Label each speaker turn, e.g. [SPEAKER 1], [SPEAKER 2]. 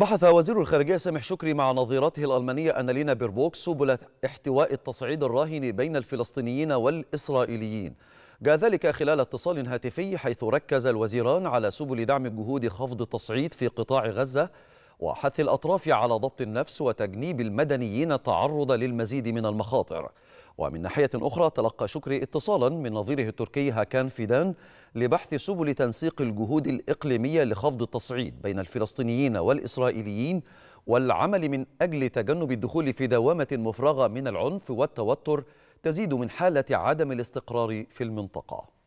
[SPEAKER 1] بحث وزير الخارجية سامح شكري مع نظيرته الألمانية أنالينا بيربوك سبل احتواء التصعيد الراهن بين الفلسطينيين والإسرائيليين جاء ذلك خلال اتصال هاتفي حيث ركز الوزيران على سبل دعم جهود خفض التصعيد في قطاع غزة وحث الأطراف على ضبط النفس وتجنيب المدنيين تعرض للمزيد من المخاطر ومن ناحية أخرى تلقى شكري اتصالا من نظيره التركي هاكان فيدان لبحث سبل تنسيق الجهود الإقليمية لخفض التصعيد بين الفلسطينيين والإسرائيليين والعمل من أجل تجنب الدخول في دوامة مفرغة من العنف والتوتر تزيد من حالة عدم الاستقرار في المنطقة